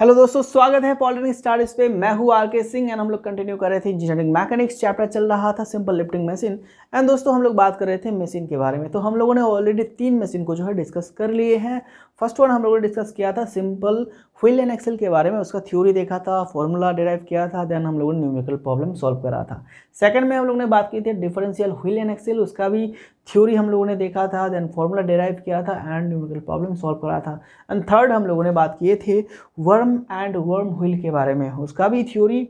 Hello दोस्तों स्वागत है स्टार इस पे मैं हूँ आर के सिंह एंड हम लोग कंटिन्यू कर रहे थे इंजीनियरिंग मैकेनिक्स चैप्टर चल रहा था सिंपल लिफ्टिंग मशीन एंड दोस्तों हम लोग बात कर रहे थे मशीन के बारे में तो हम लोगों ने ऑलरेडी तीन मशीन को जो है डिस्कस कर लिए हैं फर्स्ट वन हम लोगों ने डिस्कस किया था सिंपल फील्ड एंड एक्सेल के बारे में उसका थ्योरी देखा था फॉर्मूला डिराइव किया था देन हम लोगों ने न्यूमेरिकल प्रॉब्लम सॉल्व करा था सेकंड में हम लोगों ने बात की थी डिफरेंशियल व्हील एंड एक्सेल उसका भी थ्योरी हम लोगों ने देखा था देन फॉर्मूला डिराइव किया था एंड न्यूमेरिकल प्रॉब्लम सॉल्व करा था एंड थर्ड हम लोगों ने बात किए थे वर्म एंड वर्म व्हील के बारे में उसका भी थ्योरी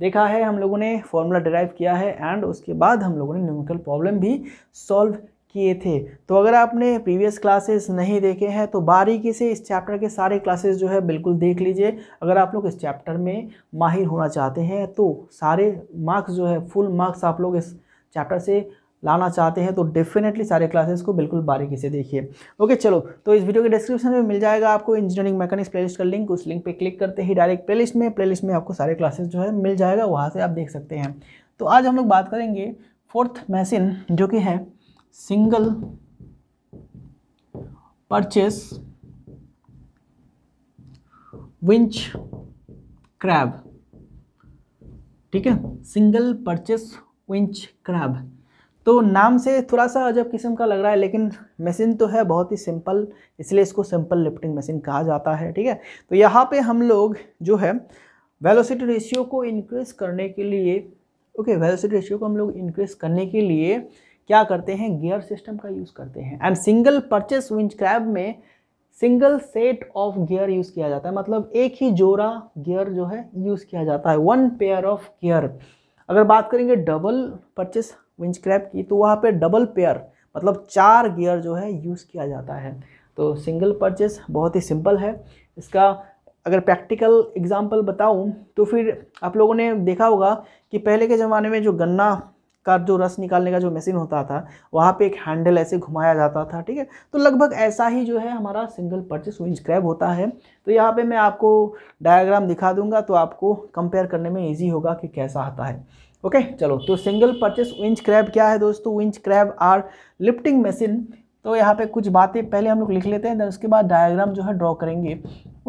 देखा है हम लोगों ने फॉर्मूला डिराइव किया है एंड उसके बाद हम लोगों ने न्यूमेरिकल प्रॉब्लम भी सॉल्व किए थे तो अगर आपने प्रीवियस क्लासेस नहीं देखे हैं तो बारीकी से इस चैप्टर के सारे क्लासेस जो है बिल्कुल देख लीजिए अगर आप लोग इस चैप्टर में माहिर होना चाहते हैं तो सारे मार्क्स जो है फुल मार्क्स आप लोग इस चैप्टर से लाना चाहते हैं तो डेफिनेटली सारे क्लासेस को बिल्कुल बारीकी से देखिए ओके चलो तो इस वीडियो के डिस्क्रिप्शन में मिल जाएगा आपको इंजीनियरिंग मैकेनिक्स प्लेलिस्ट का लिंक उस लिंक पे क्लिक करते ही डायरेक्ट प्लेलिस्ट में प्लेलिस्ट में आपको सारे क्लासेस जो है मिल जाएगा वहाँ से आप देख सकते हैं तो आज हम लोग बात करेंगे फोर्थ मैसिन जो कि है single purchase winch crab ठीक है सिंगल परचेस विंच क्रैब तो नाम से थोड़ा सा अजब किस्म का लग रहा है लेकिन मशीन तो है बहुत ही सिंपल इसलिए इसको सिंपल लिफ्टिंग मशीन कहा जाता है ठीक है तो यहाँ पे हम लोग जो है वेलोसिटी रेशियो को इंक्रीज करने के लिए ओके वेलोसिटी रेशियो को हम लोग इंक्रीज करने के लिए क्या करते हैं गियर सिस्टम का यूज़ करते हैं and single purchase winch crab में single set of gear use किया जाता है मतलब एक ही जोड़ा गियर जो है यूज़ किया जाता है वन पेयर ऑफ गियर अगर बात करेंगे डबल परचेस विंच क्रैब की तो वहाँ पे डबल पेयर मतलब चार गियर जो है यूज़ किया जाता है तो सिंगल परचेस बहुत ही सिंपल है इसका अगर प्रैक्टिकल एग्जाम्पल बताऊँ तो फिर आप लोगों ने देखा होगा कि पहले के ज़माने में जो गन्ना का जो रस निकालने का जो मशीन होता था वहाँ पे एक हैंडल ऐसे घुमाया जाता था ठीक है तो लगभग ऐसा ही जो है हमारा सिंगल परचेस विंच क्रैब होता है तो यहाँ पे मैं आपको डायग्राम दिखा दूंगा तो आपको कंपेयर करने में ईजी होगा कि कैसा आता है ओके चलो तो सिंगल परचेस विंच क्रैब क्या है दोस्तों winch crab are lifting machine तो यहाँ पर कुछ बातें पहले हम लोग लिख लेते हैं उसके बाद डायग्राम जो है ड्रॉ करेंगे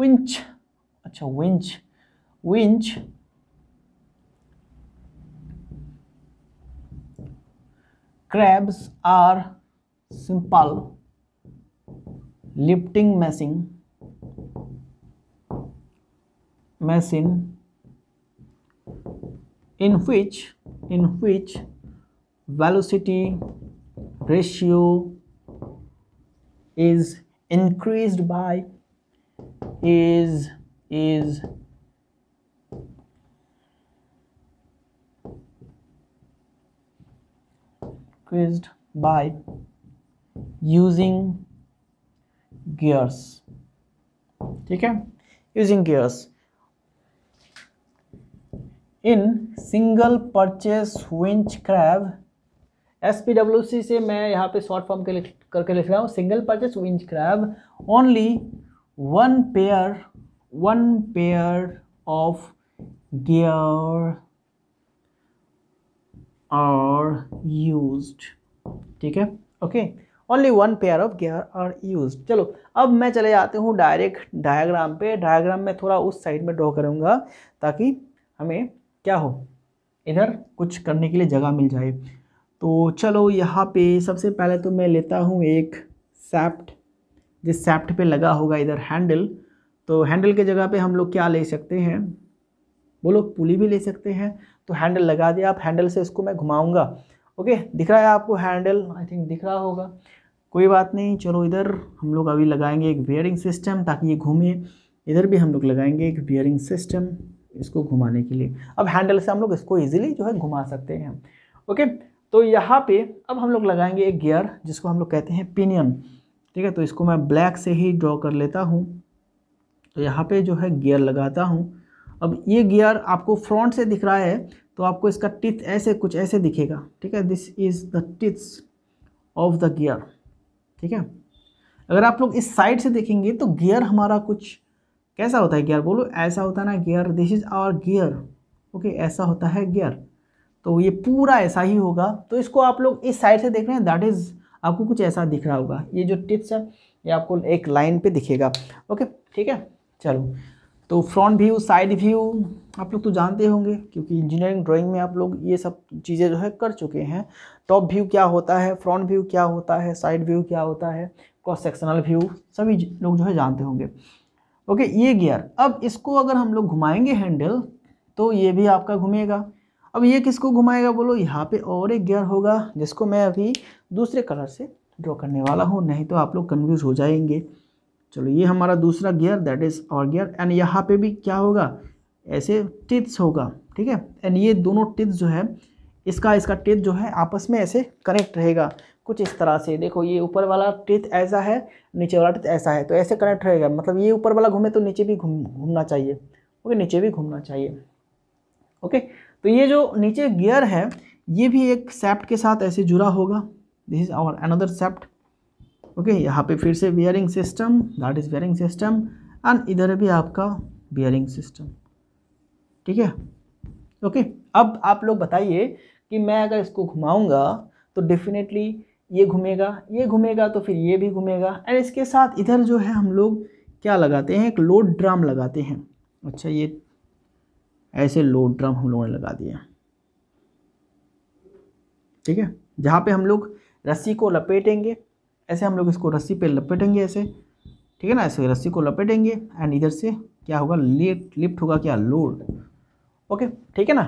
विंच अच्छा winch winch crabs are simple lifting machine machine in which in which velocity ratio is increased by is is increased by using gears ठीक है using gears in single purchase winch crab S P W C से मैं यहाँ पे short form के लिख करके लिख रहा हूँ single purchase winch crab only one pair one pair of gear are use ठीक है okay only one pair of gear are use चलो अब मैं चले जाते हूँ डायरेक्ट डायग्राम पे डायग्राम में थोड़ा उस साइड में ड्रॉ करूँगा ताकि हमें क्या हो इधर कुछ करने के लिए जगह मिल जाए तो चलो यहाँ पे सबसे पहले तो मैं लेता हूँ एक सेप्ट जिस सेप्ट पे लगा होगा इधर हैंडल तो हैंडल के जगह पे हम लोग क्या ले सकते हैं बोलो पुली भी ले सकते हैं तो हैंडल लगा दिया आप हैंडल से इसको मैं घुमाऊँगा ओके दिख रहा है आपको हैंडल आई थिंक दिख रहा होगा कोई बात नहीं चलो इधर हम लोग अभी लगाएंगे एक बियरिंग सिस्टम ताकि ये घूमे इधर भी हम लोग लगाएंगे एक बियरिंग सिस्टम इसको घुमाने के लिए अब हैंडल से हम लोग इसको ईजिली जो है घुमा सकते हैं ओके तो यहाँ पे अब हम लोग लगाएंगे एक गियर जिसको हम लोग कहते हैं पिनियन ठीक है तो इसको मैं ब्लैक से ही ड्रॉ कर लेता हूँ तो यहाँ पे जो है गियर लगाता हूँ अब ये गियर आपको फ्रंट से दिख रहा है तो आपको इसका टिथ ऐसे कुछ ऐसे दिखेगा ठीक है this is the teeth of the gear ठीक है अगर आप लोग इस साइड से देखेंगे तो गियर हमारा कुछ कैसा होता है गियर बोलो ऐसा होता है ना gear this is our gear okay ऐसा होता है गियर तो ये पूरा ऐसा ही होगा तो इसको आप लोग इस साइड से देख रहे हैं दैट इज़ आपको कुछ ऐसा दिख रहा होगा ये जो टिप्स है ये आपको एक लाइन पे दिखेगा ओके ठीक है चलो तो फ्रंट व्यू साइड व्यू आप लोग तो जानते होंगे क्योंकि इंजीनियरिंग ड्राइंग में आप लोग ये सब चीज़ें जो है कर चुके हैं टॉप व्यू क्या होता है फ्रंट व्यू क्या होता है साइड व्यू क्या होता है क्रॉस सेक्शनल व्यू सभी लोग जो है जानते होंगे ओके ये गियर अब इसको अगर हम लोग घुमाएंगे हैंडल तो ये भी आपका घूमेगा अब ये किसको घुमाएगा बोलो यहाँ पे और एक गियर होगा जिसको मैं अभी दूसरे कलर से ड्रॉ करने वाला हूँ नहीं तो आप लोग कन्फ्यूज़ हो जाएंगे चलो ये हमारा दूसरा गियर दैट इज़ और गियर एंड यहाँ पे भी क्या होगा ऐसे टिथ्स होगा ठीक है एंड ये दोनों टिथ जो है इसका इसका टिथ जो है आपस में ऐसे कनेक्ट रहेगा कुछ इस तरह से देखो ये ऊपर वाला टिथ ऐसा है नीचे वाला टिथ ऐसा है तो ऐसे कनेक्ट रहेगा मतलब ये ऊपर वाला घूमे तो नीचे भी घूम घूमना चाहिए ओके नीचे भी घूमना चाहिए ओके तो ये जो नीचे गियर है ये भी एक सेप्ट के साथ ऐसे जुड़ा होगा this is our another set okay okay, यहाँ पे फिर से bearing system that is bearing system and इधर भी आपका बियरिंग सिस्टम ठीक है ओके अब आप लोग बताइए कि मैं अगर इसको घुमाऊंगा तो डेफिनेटली ये घूमेगा ये घूमेगा तो फिर ये भी घूमेगा एंड इसके साथ इधर जो है हम लोग क्या लगाते हैं एक लोड ड्राम लगाते हैं अच्छा ये ऐसे लोड ड्राम हम लोगों ने लगा दिया ठीक है जहाँ पे हम लोग रस्सी को लपेटेंगे ऐसे हम लोग इसको रस्सी पे लपेटेंगे ऐसे ठीक है ना ऐसे रस्सी को लपेटेंगे एंड इधर से क्या होगा लिफ्ट लिफ्ट होगा क्या लोड ओके ठीक है ना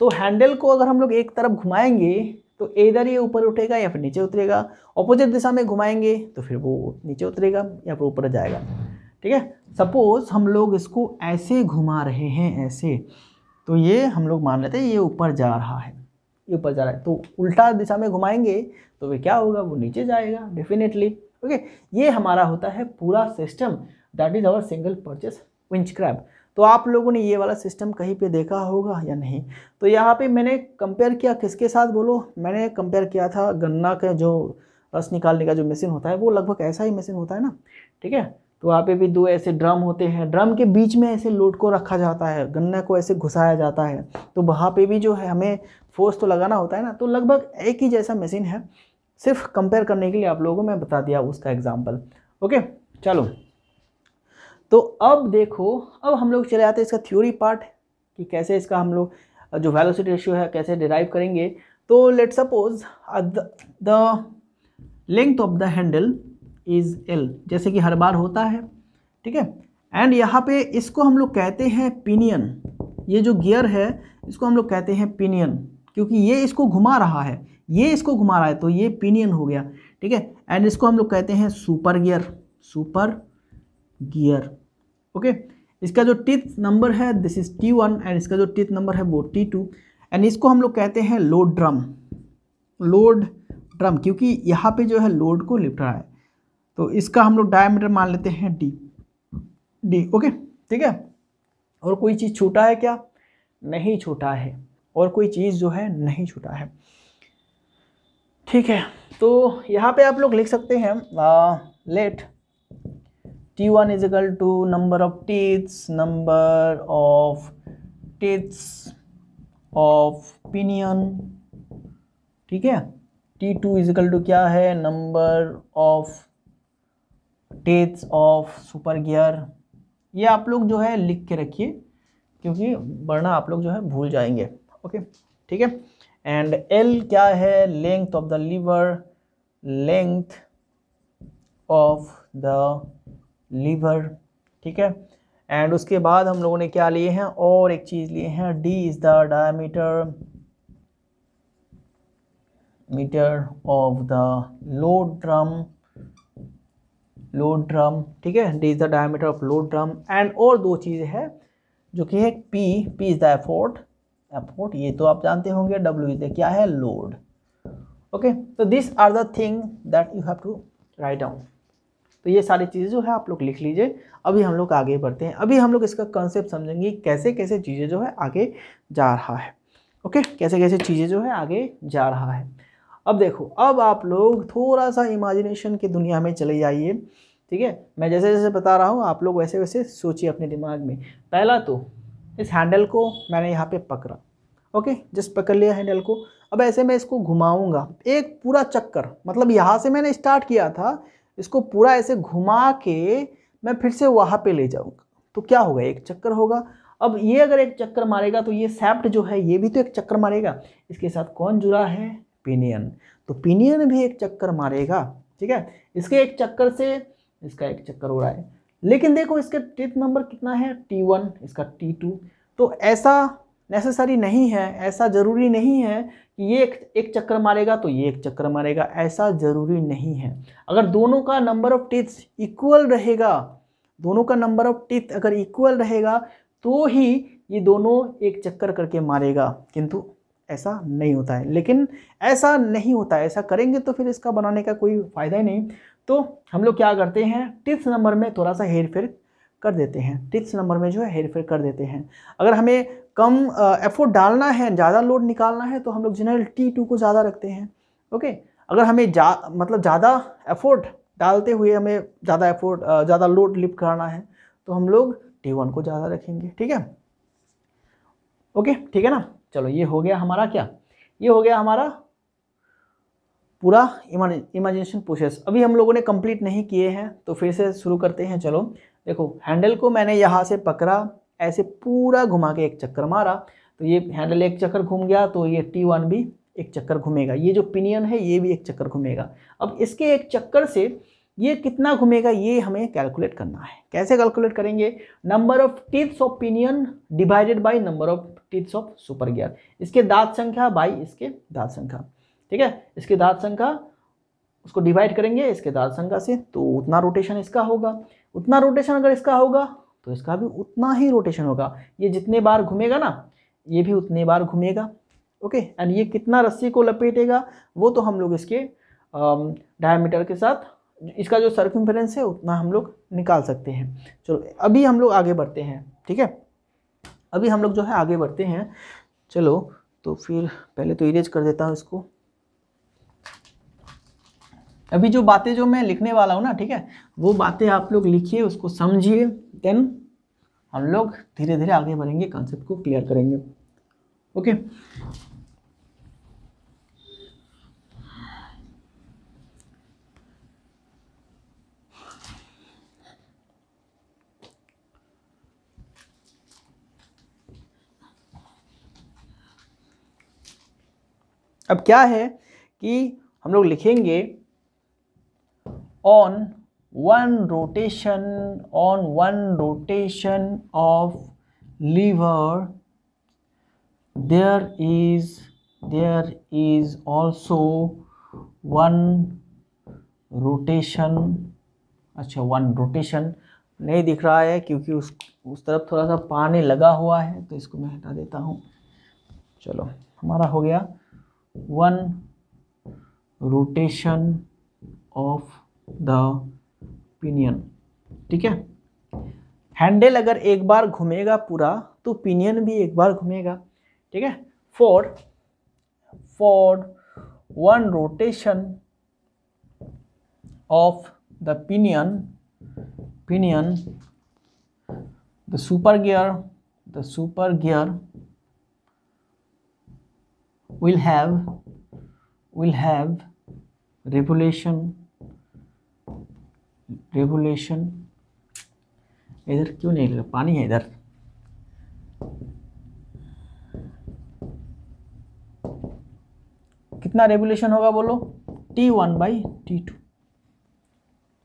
तो हैंडल को अगर हम लोग एक तरफ घुमाएंगे तो इधर ये ऊपर उठेगा या फिर नीचे उतरेगा अपोजिट दिशा में घुमाएंगे तो फिर वो नीचे उतरेगा या फिर ऊपर जाएगा ठीक है सपोज़ हम लोग इसको ऐसे घुमा रहे हैं ऐसे तो ये हम लोग मान लेते हैं ये ऊपर जा रहा है ये ऊपर जा रहा है तो उल्टा दिशा में घुमाएंगे तो फिर क्या होगा वो नीचे जाएगा डेफिनेटली ओके ये हमारा होता है पूरा system that is our single purchase winch crab तो आप लोगों ने ये वाला सिस्टम कहीं पे देखा होगा या नहीं तो यहाँ पे मैंने कंपेयर किया किसके साथ बोलो मैंने कंपेयर किया था गन्ना का जो रस निकालने का जो मशीन होता है वो लगभग ऐसा ही मशीन होता है ना ठीक है तो वहाँ पे भी दो ऐसे ड्रम होते हैं ड्रम के बीच में ऐसे लोड को रखा जाता है गन्ना को ऐसे घुसाया जाता है तो वहाँ पर भी जो है हमें फोर्स तो लगाना होता है ना तो लगभग एक ही जैसा मशीन है सिर्फ कंपेयर करने के लिए आप लोगों को मैं बता दिया उसका एग्जाम्पल ओके चलो तो अब देखो अब हम लोग चले आते हैं इसका थ्योरी पार्ट कि कैसे इसका हम लोग जो वेलोसिटी रेशियो है कैसे डिराइव करेंगे तो let suppose the length of the handle is L जैसे कि हर बार होता है ठीक है एंड यहाँ पे इसको हम लोग कहते हैं पिनियन ये जो गियर है इसको हम लोग कहते हैं पिनियन क्योंकि ये इसको घुमा रहा है ये इसको घुमा रहा है तो ये पिनियन हो गया ठीक है एंड इसको हम लोग कहते हैं super gear super gear okay इसका जो टिथ नंबर है this is T one and इसका जो टिथ नंबर है वो टी टू एंड इसको हम लोग कहते हैं लोड ड्रम लोड ड्रम क्योंकि यहाँ पे जो है लोड को लिफ्ट रहा है तो इसका हम लोग डायमीटर मान लेते हैं डी डी ओके ठीक है और कोई चीज़ छोटा है क्या नहीं छोटा है और कोई चीज़ जो है नहीं छूटा है ठीक है तो यहाँ पे आप लोग लिख सकते हैं let T one is equal to number of teeths number of teeths of pinion ठीक है T two is equal to क्या है number of teeths of super gear ये आप लोग जो है लिख के रखिए क्योंकि वरना आप लोग जो है भूल जाएंगे ओके ठीक है एंड एल क्या है length of the lever length of the lever ठीक है एंड उसके बाद हम लोगों ने क्या लिए हैं और एक चीज़ लिए हैं D is the diameter meter of the load drum load drum ठीक है D is the diameter of load drum and और दो चीज है जो कि है P P is the effort effort ये तो आप जानते होंगे डब्ल्यू इज क्या है लोड ओके तो this are the thing that you have to write down तो ये सारी चीज़ें जो है आप लोग लिख लीजिए अभी हम लोग आगे बढ़ते हैं अभी हम लोग इसका कॉन्सेप्ट समझेंगे कैसे कैसे चीज़ें जो है आगे जा रहा है ओके कैसे कैसे चीज़ें जो है आगे जा रहा है अब देखो अब आप लोग थोड़ा सा इमेजिनेशन की दुनिया में चले जाइए ठीक है मैं जैसे जैसे बता रहा हूँ आप लोग वैसे वैसे सोचिए अपने दिमाग में पहला तो इस हैंडल को मैंने यहाँ पे पकड़ा ओके जस्ट पकड़ लिया हैंडल को अब ऐसे मैं इसको घुमाऊंगा एक पूरा चक्कर मतलब यहाँ से मैंने स्टार्ट किया था इसको पूरा ऐसे घुमा के मैं फिर से वहाँ पे ले जाऊँगा तो क्या होगा एक चक्कर होगा अब ये अगर एक चक्कर मारेगा तो ये सेप्ट जो है ये भी तो एक चक्कर मारेगा इसके साथ कौन जुड़ा है पिनियन तो पिनियन भी एक चक्कर मारेगा ठीक है इसके एक चक्कर से इसका एक चक्कर हो रहा है लेकिन देखो इसका टिथ नंबर कितना है टी वन इसका टी टू तो ऐसा नेसेसरी नहीं है ऐसा ज़रूरी नहीं है कि ये एक, एक चक्कर मारेगा तो ये एक चक्कर मारेगा ऐसा ज़रूरी नहीं है अगर दोनों का नंबर ऑफ टीथ इक्वल रहेगा दोनों का नंबर ऑफ टीथ अगर इक्वल रहेगा तो ही ये दोनों एक चक्कर करके मारेगा किंतु ऐसा नहीं होता है लेकिन ऐसा नहीं होता है ऐसा करेंगे तो फिर इसका बनाने का कोई फ़ायदा ही नहीं तो हम लोग क्या करते हैं टिथ नंबर में थोड़ा सा हेर फेर कर देते हैं टिथ्स नंबर में जो है हेर फेर कर देते हैं अगर हमें कम एफोर्ट डालना है ज़्यादा लोड निकालना है तो हम लोग जनरल टी टू को ज़्यादा रखते हैं ओके अगर हमें जा मतलब ज़्यादा एफोर्ट डालते हुए हमें ज़्यादा एफोर्ट ज़्यादा लोड लिफ्ट कराना है तो हम लोग टी वन को ज़्यादा रखेंगे ठीक है ओके ठीक है ना चलो ये हो गया हमारा क्या ये हो गया हमारा पूरा इमेजिनेशन प्रोसेस अभी हम लोगों ने कंप्लीट नहीं किए हैं तो फिर से शुरू करते हैं चलो देखो हैंडल को मैंने यहाँ से पकड़ा ऐसे पूरा घुमा के एक चक्कर मारा तो ये हैंडल एक चक्कर घूम गया तो ये टी वन भी एक चक्कर घूमेगा ये जो पिनियन है ये भी एक चक्कर घूमेगा अब इसके एक चक्कर से ये कितना घूमेगा ये हमें कैलकुलेट करना है कैसे कैलकुलेट करेंगे number of teeths of pinion divided by number of teeths of super gear इसके दात संख्या बाई इसके दात संख्या ठीक है इसके दात संख्या उसको डिवाइड करेंगे इसके दात संख्या से तो उतना रोटेशन इसका होगा उतना रोटेशन अगर इसका होगा तो इसका भी उतना ही रोटेशन होगा ये जितने बार घूमेगा ना ये भी उतने बार घूमेगा ओके एंड ये कितना रस्सी को लपेटेगा वो तो हम लोग इसके डायमीटर um, के साथ इसका जो सर्कम्फ्रेंस है उतना हम लोग निकाल सकते हैं चलो अभी हम लोग आगे बढ़ते हैं ठीक है अभी हम लोग जो है आगे बढ़ते हैं चलो तो फिर पहले तो इरेज कर देता हूँ इसको अभी जो बातें जो मैं लिखने वाला हूँ ना ठीक है वो बातें आप लोग लिखिए उसको समझिए देन हम लोग धीरे धीरे आगे बढ़ेंगे कॉन्सेप्ट को क्लियर करेंगे ओके अब क्या है कि हम लोग लिखेंगे on one rotation on one rotation of lever there is there is also one rotation अच्छा वन रोटेशन नहीं दिख रहा है क्योंकि उस उस तरफ थोड़ा सा पानी लगा हुआ है तो इसको मैं हटा देता हूँ चलो हमारा हो गया one rotation of the pinion ठीक है हैंडल अगर एक बार घूमेगा पूरा तो पिनियन भी एक बार घूमेगा ठीक है for for one rotation of the pinion pinion the super gear the super gear will have will have regulation regulation इधर क्यों नहीं ले पानी है इधर कितना रेगुलेशन होगा बोलो T one by T two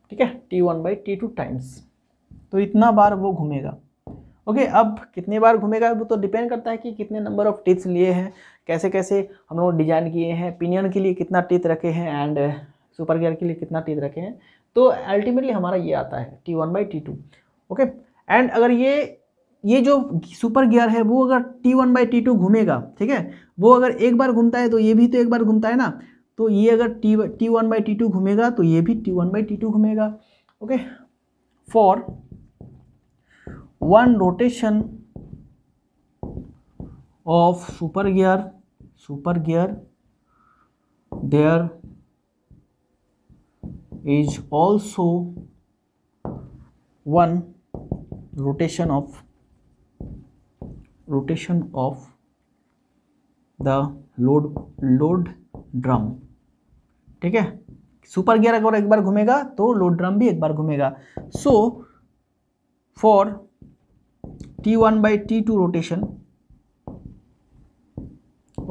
ठीक है T one by T two times तो इतना बार वो घूमेगा ओके okay, अब कितने बार घूमेगा वो तो डिपेंड करता है कि कितने नंबर ऑफ टिप्स लिए हैं कैसे कैसे हम लोग डिजाइन किए हैं पिनियन के लिए कितना टीथ रखे हैं एंड सुपर गियर के लिए कितना टीथ रखे हैं तो अल्टीमेटली हमारा ये आता है T one by T two okay and अगर ये ये जो सुपर गियर है वो अगर T one by T two घूमेगा ठीक है वो अगर एक बार घूमता है तो ये भी तो एक बार घूमता है ना तो ये अगर T T one by T two घूमेगा तो ये भी T one by T two घूमेगा okay for one rotation of super gear super gear there is also one rotation of rotation of the load load drum ठीक है super gear अगर एक बार घूमेगा तो लोड ड्रम भी एक बार घूमेगा so for T one by T two rotation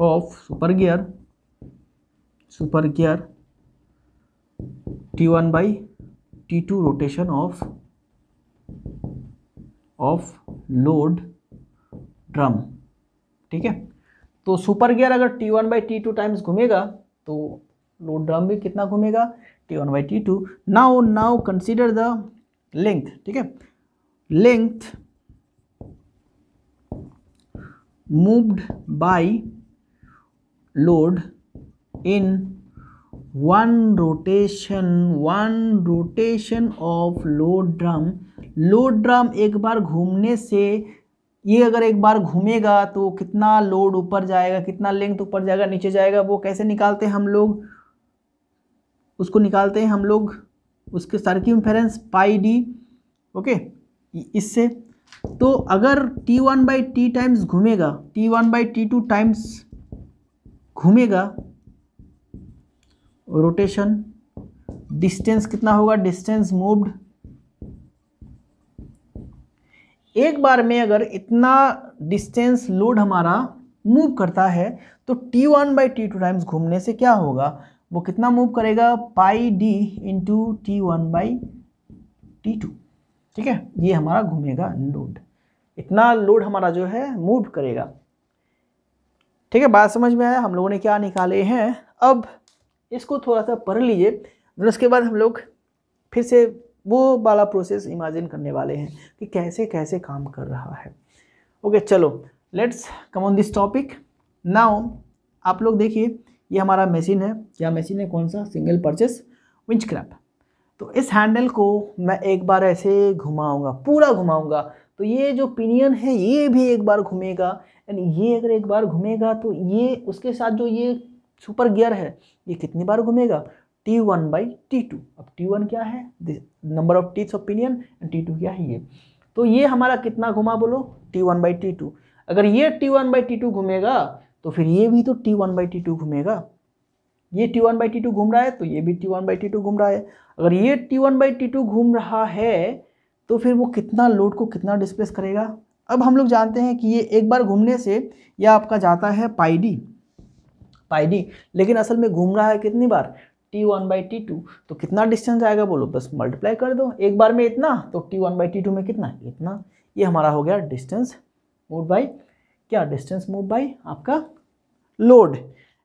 of super gear super gear T one by T two rotation of of load drum ठीक है तो सुपर गियर अगर T one by T two times घूमेगा तो load drum भी कितना घूमेगा T one by T two now now consider the length ठीक है length moved by load in one rotation one rotation of load drum load drum एक बार घूमने से ये अगर एक बार घूमेगा तो कितना लोड ऊपर जाएगा कितना लेंथ ऊपर जाएगा नीचे जाएगा वो कैसे निकालते हैं हम लोग उसको निकालते हैं हम लोग उसके सर्किमफेरेंस पाई डी ओके इससे तो अगर T one by T times घूमेगा T one by T two times घूमेगा रोटेशन डिस्टेंस कितना होगा डिस्टेंस मूव्ड एक बार में अगर इतना डिस्टेंस लोड हमारा मूव करता है तो T one by T two times घूमने से क्या होगा वो कितना मूव करेगा pi D into T one by T two ठीक है ये हमारा घूमेगा लोड इतना लोड हमारा जो है मूव करेगा ठीक है बात समझ में आया हम लोगों ने क्या निकाले हैं अब इसको थोड़ा सा पढ़ लीजिए देन उसके बाद हम लोग फिर से वो वाला प्रोसेस इमेजिन करने वाले हैं कि कैसे कैसे काम कर रहा है ओके चलो let's come on this topic now आप लोग देखिए ये हमारा मशीन है या मशीन है कौन सा सिंगल परचेस विंच क्रैप तो इस हैंडल को मैं एक बार ऐसे घुमाऊंगा पूरा घुमाऊंगा तो ये जो पिनियन है ये भी एक बार घूमेगा एंड ये अगर एक बार घूमेगा तो ये उसके साथ जो ये सुपर गियर है ये कितनी बार घूमेगा T one by T two अब टी वन क्या है number of teeth of pinion and T two क्या है ये तो ये हमारा कितना घुमा बोलो T one by T two अगर ये T one by T two घूमेगा तो फिर ये भी तो T one by T two घूमेगा ये T one by T two घूम रहा है तो ये भी T one by T two घूम रहा है अगर ये T one by T two घूम रहा है तो फिर वो कितना लोड को कितना डिस्प्लेस करेगा अब हम लोग जानते हैं कि ये एक बार घूमने से यह आपका जाता है पाई डी बाई डी लेकिन असल में घूम रहा है कितनी बार T one by T two तो कितना डिस्टेंस आएगा बोलो बस मल्टीप्लाई कर दो एक बार में इतना तो T one by T two में कितना इतना ये हमारा हो गया डिस्टेंस मूव बाई क्या डिस्टेंस मूव बाई आपका लोड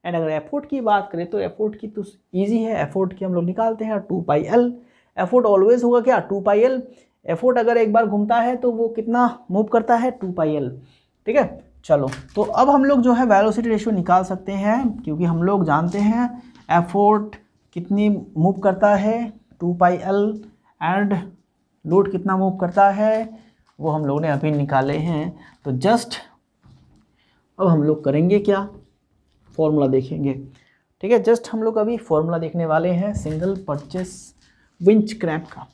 एंड अगर एफोर्ट की बात करें तो एफोर्ट की तो ईजी है एफोर्ट की हम लोग निकालते हैं two pi L effort always होगा क्या टू पाई एल एफोर्ट अगर एक बार घूमता है तो वो कितना मूव करता है टू पाई एल ठीक है चलो तो अब हम लोग जो है वेलोसिटी रेशियो निकाल सकते हैं क्योंकि हम लोग जानते हैं एफोर्ट कितनी मूव करता है two pi L and load कितना मूव करता है वो हम लोग ने अभी निकाले हैं तो जस्ट अब हम लोग करेंगे क्या फॉर्मूला देखेंगे ठीक है जस्ट हम लोग अभी फॉर्मूला देखने वाले हैं सिंगल परचेस विंच क्रैप का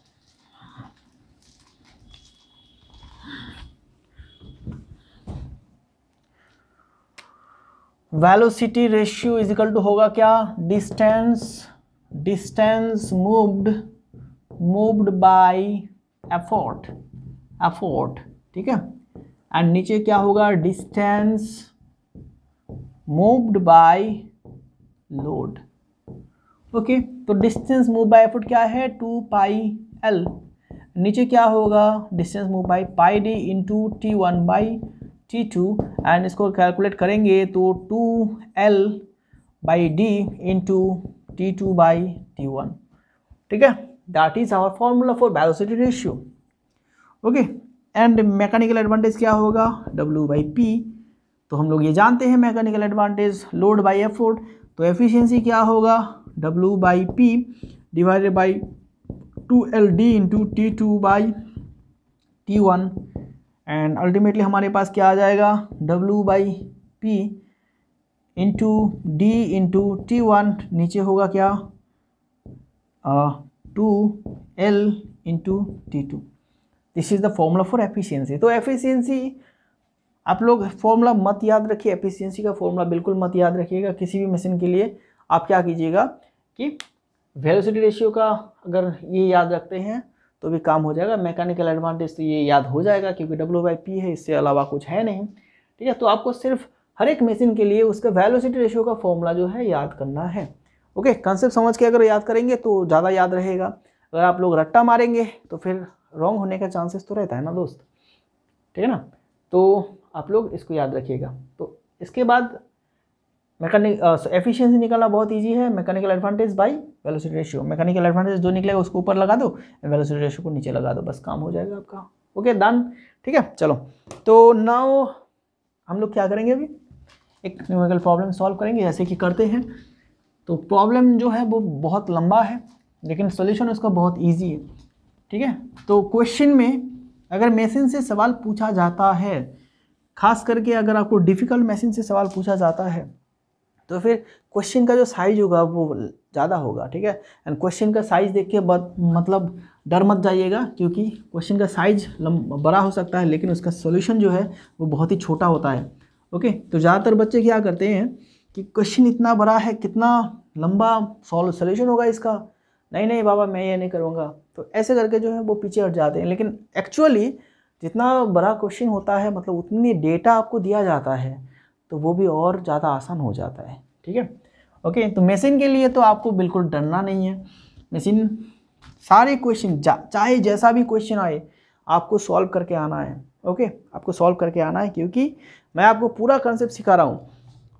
velocity ratio is equal to होगा क्या distance distance moved moved by effort effort ठीक है एंड नीचे क्या होगा distance moved by load okay तो डिस्टेंस मूव बाय एफोर्ट क्या है टू पाई एल नीचे क्या होगा distance move by pi D into T one by T two and इसको कैलकुलेट करेंगे तो two L by D into T two by T one ठीक है that is our formula for velocity ratio okay and mechanical advantage क्या होगा W by P तो हम लोग ये जानते हैं mechanical advantage load by effort तो एफिशियंसी क्या होगा W by P divided by two L D into T two by T one and ultimately हमारे पास क्या आ जाएगा W by P into D into T one नीचे होगा क्या two L into T two this is the formula for efficiency तो efficiency आप लोग फॉर्मूला मत याद रखिए एफिशियंसी का फॉर्मूला बिल्कुल मत याद रखिएगा किसी भी मशीन के लिए आप क्या कीजिएगा कि वेलोसिटी रेशियो का अगर ये याद रखते हैं तो भी काम हो जाएगा मैकेनिकल एडवांटेज तो ये याद हो जाएगा क्योंकि डब्ल्यू बाई पी है इससे अलावा कुछ है नहीं ठीक है तो आपको सिर्फ हर एक मशीन के लिए उसका वेलोसिटी रेशियो का फॉर्मूला जो है याद करना है ओके कंसेप्ट समझ के अगर याद करेंगे तो ज़्यादा याद रहेगा अगर आप लोग रट्टा मारेंगे तो फिर रॉन्ग होने का चांसेस तो रहता है ना दोस्त ठीक है ना तो आप लोग इसको याद रखिएगा तो इसके बाद मैकेनिक एफिशिएंसी निकालना बहुत ईजी है mechanical advantage by velocity ratio mechanical advantage जो निकलेगा उसको ऊपर लगा दो वेलोसिटी रेशियो को नीचे लगा दो बस काम हो जाएगा आपका ओके डन ठीक है चलो तो नाउ हम लोग क्या करेंगे अभी एक न्यूमेरिकल प्रॉब्लम सॉल्व करेंगे जैसे कि करते हैं तो प्रॉब्लम जो है वो बहुत लंबा है लेकिन सोल्यूशन उसका बहुत ईजी है ठीक है तो क्वेश्चन में अगर मेसिन से सवाल पूछा जाता है खास करके अगर आपको डिफ़िकल्ट मेसिन से सवाल पूछा जाता है तो फिर क्वेश्चन का जो साइज होगा वो ज़्यादा होगा ठीक है एंड क्वेश्चन का साइज देख के मतलब डर मत जाइएगा क्योंकि क्वेश्चन का साइज बड़ा हो सकता है लेकिन उसका सोल्यूशन जो है वो बहुत ही छोटा होता है ओके तो ज़्यादातर बच्चे क्या करते हैं कि क्वेश्चन इतना बड़ा है कितना लंबा सॉल्व सोल्यूशन होगा इसका नहीं नहीं बाबा मैं ये नहीं करूँगा तो ऐसे करके जो है वो पीछे हट जाते हैं लेकिन एक्चुअली जितना बड़ा क्वेश्चन होता है मतलब उतनी डेटा आपको दिया जाता है तो वो भी और ज़्यादा आसान हो जाता है ठीक है ओके तो मशीन के लिए तो आपको बिल्कुल डरना नहीं है मशीन सारे क्वेश्चन चाहे जैसा भी क्वेश्चन आए आपको सॉल्व करके आना है ओके आपको सॉल्व करके आना है क्योंकि मैं आपको पूरा कंसेप्ट सिखा रहा हूँ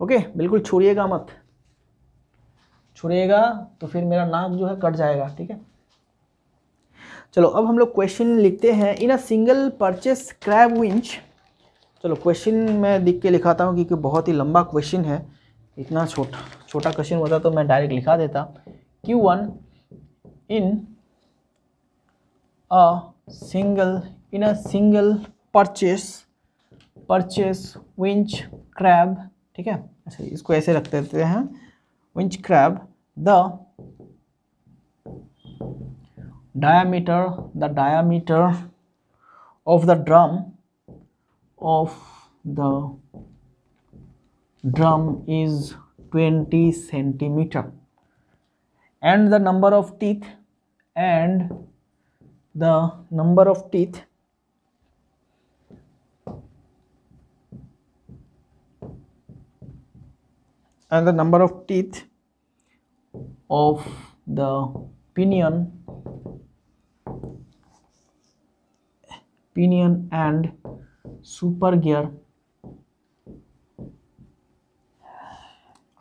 ओके बिल्कुल छोड़िएगा मत छोड़िएगा तो फिर मेरा नाम जो है कट जाएगा ठीक है चलो अब हम लोग क्वेश्चन लिखते हैं in a single purchase crab winch चलो क्वेश्चन मैं दिख के लिखाता हूँ क्योंकि बहुत ही लंबा क्वेश्चन है इतना छोटा छोटा क्वेश्चन होता तो मैं डायरेक्ट लिखा देता Q one in a single in a single purchase purchase winch crab ठीक है अच्छा इसको ऐसे रख देते हैं winch crab the diameter the diameter of the drum of the drum is 20 centimeter and the number of teeth and the number of teeth and the number of teeth of the pinion pinion and spur gear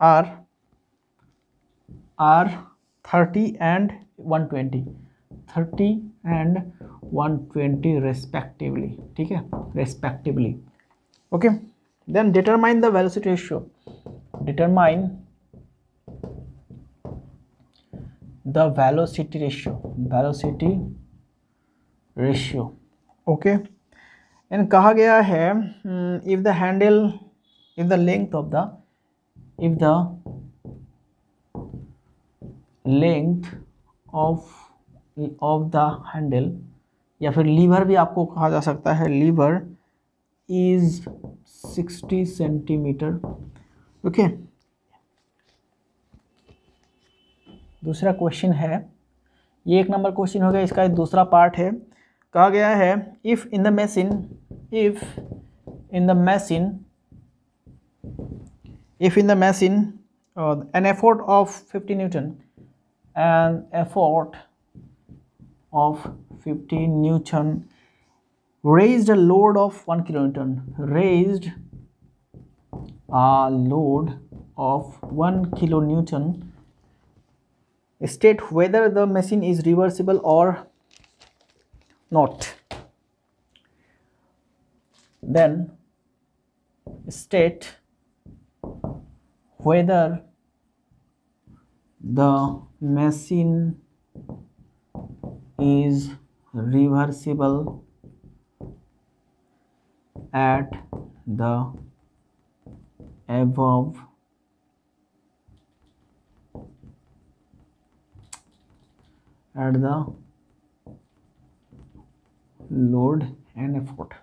are are thirty and one twenty thirty and one twenty respectively ठीक है respectively okay then determine the velocity ratio determine the velocity ratio velocity ratio okay and कहा गया है if the handle if the length of the if the length of of the handle या फिर lever भी आपको कहा जा सकता है लीवर इज 60 सेंटीमीटर ओके दूसरा क्वेश्चन है ये एक नंबर क्वेश्चन हो गया इसका दूसरा पार्ट है कहा गया है if in the machine if in the machine if in the machine uh, an effort of 50 newton an effort of 50 newton raised a load of 1 kilonewton raised a load of 1 kilonewton state whether the machine is reversible or not then state whether the machine is reversible at the above at the load and effort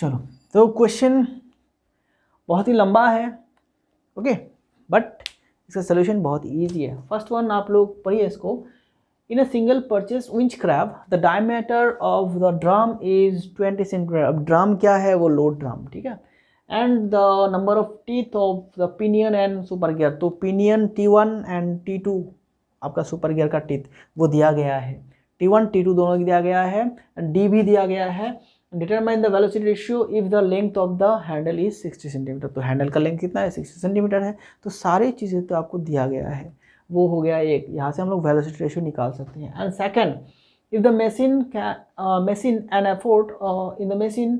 चलो तो question बहुत ही लंबा है okay but इसका solution बहुत easy है first one आप लोग पढ़िए इसको in a single purchase winch crab the diameter of the drum is twenty centimetre अब ड्राम क्या है वो लोड ड्राम ठीक है and the number of teeth of the pinion and spur gear तो pinion T one and T two आपका spur gear का teeth वो दिया गया है टी वन टी टू दोनों दिया गया है डी भी दिया गया है determine the velocity ratio if the length of the handle is 60 centimetre तो हैंडल का लेंथ कितना है 60 सेंटीमीटर है तो सारी चीज़ें तो आपको दिया गया है वो हो गया एक यहाँ से हम लोग वेलोसिटी रेशियो निकाल सकते हैं and second if the machine machine an effort in the machine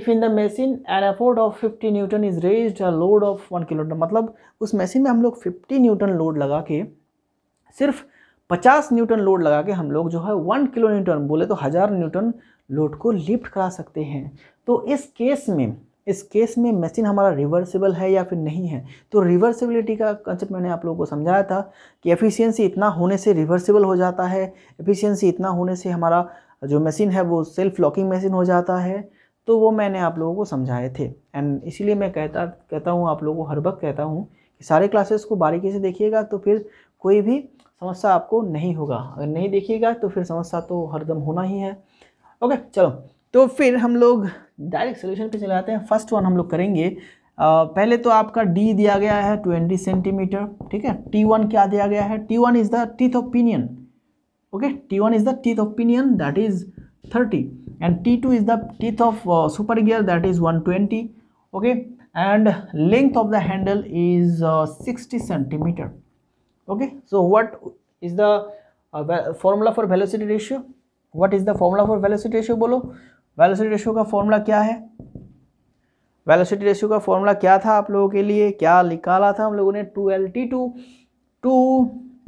if in the machine an effort of fifty newton is raise a load of one kilometre मतलब उस मशीन में हम लोग फिफ्टी न्यूटन लोड लगा के सिर्फ पचास Newton load लगा के हम लोग जो है वन किलो न्यूटन बोले तो हज़ार न्यूटन लोड को लिफ्ट करा सकते हैं तो इस केस में इस केस में मशीन हमारा रिवर्सिबल है या फिर नहीं है तो रिवर्सिबिलिटी का कंसेप्ट मैंने आप लोगों को समझाया था कि एफिशिएंसी इतना होने से रिवर्सिबल हो जाता है एफिशिएंसी इतना होने से हमारा जो मशीन है वो सेल्फ लॉकिंग मशीन हो जाता है तो वो मैंने आप लोगों को समझाए थे एंड इसीलिए मैं कहता कहता हूँ आप लोगों को हर वक्त कहता हूँ कि सारे क्लासेस को बारीकी से देखिएगा तो फिर कोई भी समस्या आपको नहीं होगा अगर नहीं देखिएगा तो फिर समस्या तो हरदम होना ही है ओके चलो तो फिर हम लोग डायरेक्ट सोल्यूशन पे चले आते हैं फर्स्ट वन हम लोग करेंगे आ, पहले तो आपका डी दिया गया है ट्वेंटी सेंटीमीटर ठीक है टी वन क्या दिया गया है T one is the teeth of pinion okay T one is the teeth of pinion that is thirty and T two is the teeth of super gear that is one twenty okay and length of the handle is sixty centimetre okay so what is the formula for velocity ratio what is the formula for velocity ratio बोलो velocity ratio का formula क्या है velocity ratio का formula क्या था आप लोगों के लिए क्या निकाला था हम लोगों ने two L T two two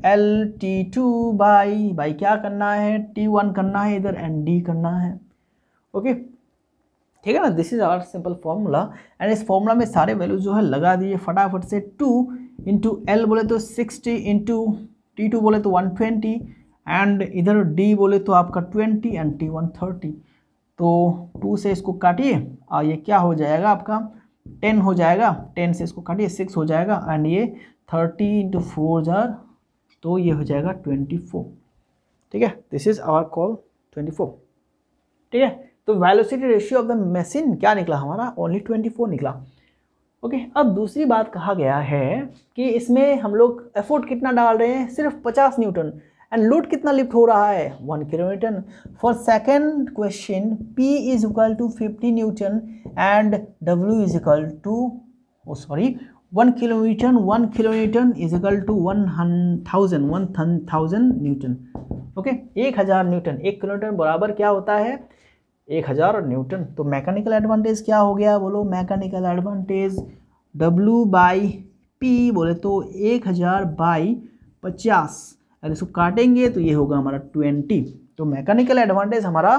L T two by by क्या करना है टी वन करना है इधर एन डी करना है ओके ठीक है ना this is our simple formula and इस फॉर्मूला में सारे वैल्यू जो है लगा दिए फटाफट से टू इंटू एल बोले तो सिक्सटी इंटू टी टू बोले तो वन ट्वेंटी एंड इधर डी बोले तो आपका twenty and T one thirty तो टू से इसको काटिए और ये क्या हो जाएगा आपका टेन हो जाएगा टेन से इसको काटिए सिक्स हो जाएगा एंड ये थर्टी इंटू फोर जार तो ये हो जाएगा ट्वेंटी फोर ठीक है this is our call twenty four ठीक है तो velocity ratio of the machine क्या निकला हमारा ओनली ट्वेंटी फोर निकला ओके okay, अब दूसरी बात कहा गया है कि इसमें हम लोग एफोर्ट कितना डाल रहे हैं सिर्फ पचास न्यूटन एंड लोड कितना लिफ्ट हो रहा है one kilometre for second question P is equal to fifty newton and W is equal to oh sorry one kilometre one kilometre is equal to one thousand one thousand newton okay एक हज़ार Newton एक kilometre बराबर क्या होता है एक हज़ार Newton तो मैकेनिकल एडवांटेज क्या हो गया बोलो mechanical advantage W by P बोले तो एक हज़ार बाई पचास अगर इसको काटेंगे तो ये होगा हमारा ट्वेंटी तो मैकेनिकल एडवांटेज हमारा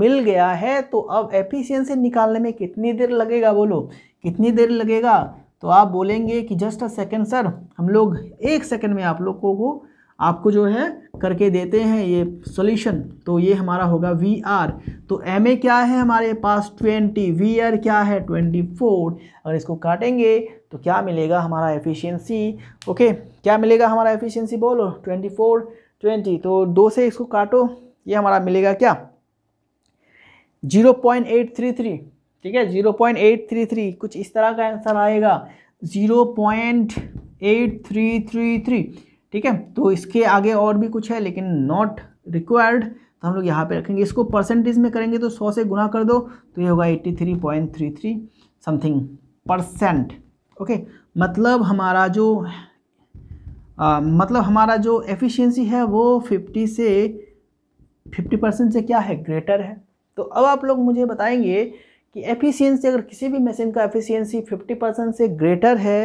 मिल गया है तो अब एफिशिएंसी निकालने में कितनी देर लगेगा बोलो कितनी देर लगेगा तो आप बोलेंगे कि जस्ट अ सेकेंड सर हम लोग एक सेकेंड में आप लोगों को आपको जो है करके देते हैं ये सॉल्यूशन तो ये हमारा होगा वी आर तो एम ए क्या है हमारे पास ट्वेंटी वी आर क्या है ट्वेंटी फोर अगर इसको काटेंगे तो क्या मिलेगा हमारा एफिशिएंसी ओके क्या मिलेगा हमारा एफिशिएंसी बोलो ट्वेंटी फोर ट्वेंटी तो दो से इसको काटो ये हमारा मिलेगा क्या zero point eight three three ठीक है zero point eight three three कुछ इस तरह का आंसर आएगा zero point eight three three three ठीक है तो इसके आगे और भी कुछ है लेकिन नॉट रिक्वायर्ड तो हम लोग यहाँ पे रखेंगे इसको परसेंटेज में करेंगे तो सौ से गुना कर दो तो ये होगा eighty three point three three something percent okay मतलब हमारा जो आ, मतलब हमारा जो एफिशिएंसी है वो फिफ्टी से फिफ्टी परसेंट से क्या है ग्रेटर है तो अब आप लोग मुझे बताएंगे कि एफिशिएंसी अगर किसी भी मशीन का एफिशिएंसी फिफ्टी परसेंट से ग्रेटर है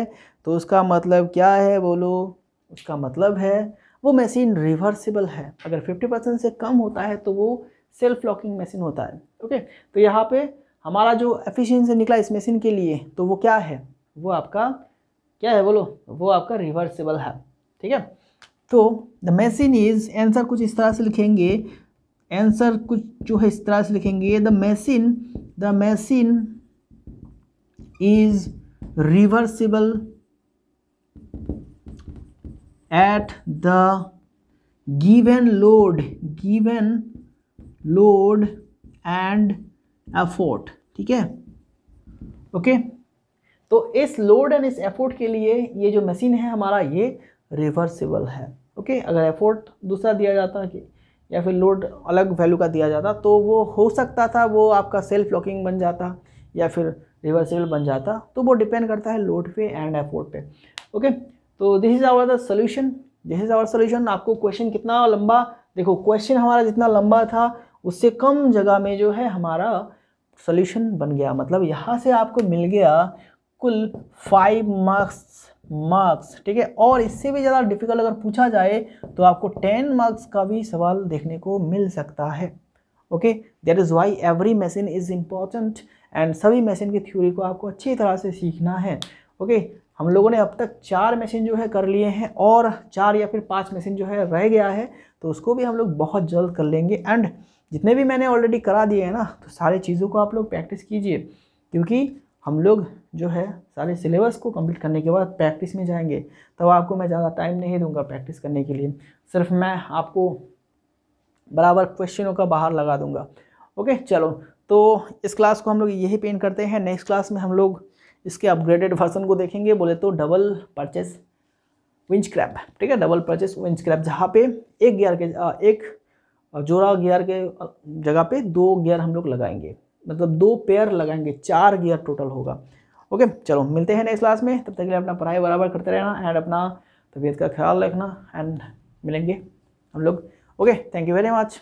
तो उसका मतलब क्या है बोलो उसका मतलब है वो मशीन रिवर्सिबल है अगर 50 परसेंट से कम होता है तो वो सेल्फ लॉकिंग मशीन होता है ओके तो यहाँ पे हमारा जो एफिशिएंसी निकला इस मशीन के लिए तो वो क्या है वो आपका क्या है बोलो वो आपका रिवर्सिबल है ठीक है तो द मशीन इज आंसर कुछ इस तरह से लिखेंगे आंसर कुछ जो है इस तरह से लिखेंगे the machine the machine is reversible at the given load given load and effort ठीक है ओके तो इस लोड एंड इस एफोर्ट के लिए ये जो मशीन है हमारा ये रिवर्सिबल है ओके okay? अगर एफोर्ट दूसरा दिया जाता कि या फिर लोड अलग वैल्यू का दिया जाता तो वो हो सकता था वो आपका सेल्फ लॉकिंग बन जाता या फिर रिवर्सिबल बन जाता तो वो डिपेंड करता है लोड पे एंड एफोर्ट पे ओके okay? तो this is our the solution this is our solution आपको क्वेश्चन कितना लंबा देखो क्वेश्चन हमारा जितना लंबा था उससे कम जगह में जो है हमारा सोल्यूशन बन गया मतलब यहाँ से आपको मिल गया कुल फाइव मार्क्स मार्क्स ठीक है और इससे भी ज़्यादा डिफिकल्ट अगर पूछा जाए तो आपको टेन मार्क्स का भी सवाल देखने को मिल सकता है okay that is why every machine is important and सभी मशीन की थ्योरी को आपको अच्छी तरह से सीखना है ओके हम लोगों ने अब तक चार मशीन जो है कर लिए हैं और चार या फिर पांच मशीन जो है रह गया है तो उसको भी हम लोग बहुत जल्द कर लेंगे एंड जितने भी मैंने ऑलरेडी करा दिए हैं ना तो सारे चीज़ों को आप लोग प्रैक्टिस कीजिए क्योंकि हम लोग जो है सारे सिलेबस को कंप्लीट करने के बाद प्रैक्टिस में जाएंगे तब तो आपको मैं ज़्यादा टाइम नहीं दूंगा प्रैक्टिस करने के लिए सिर्फ मैं आपको बराबर क्वेश्चनों का बाहर लगा दूंगा ओके चलो तो इस क्लास को हम लोग यही पेंट करते हैं नेक्स्ट क्लास में हम लोग इसके अपग्रेडेड वर्सन को देखेंगे बोले तो डबल परचेस विंच क्रैप ठीक है डबल परचेस विंच क्रैप जहाँ पे एक गियर के एक जोड़ा गियर के जगह पे दो गियर हम लोग लगाएंगे मतलब दो पेयर लगाएंगे चार गियर टोटल होगा ओके चलो मिलते हैं नेक्स्ट क्लास में तब तक के लिए अपना पढ़ाई बराबर करते रहना एंड अपना तबीयत का ख्याल रखना एंड मिलेंगे हम लोग okay thank you very much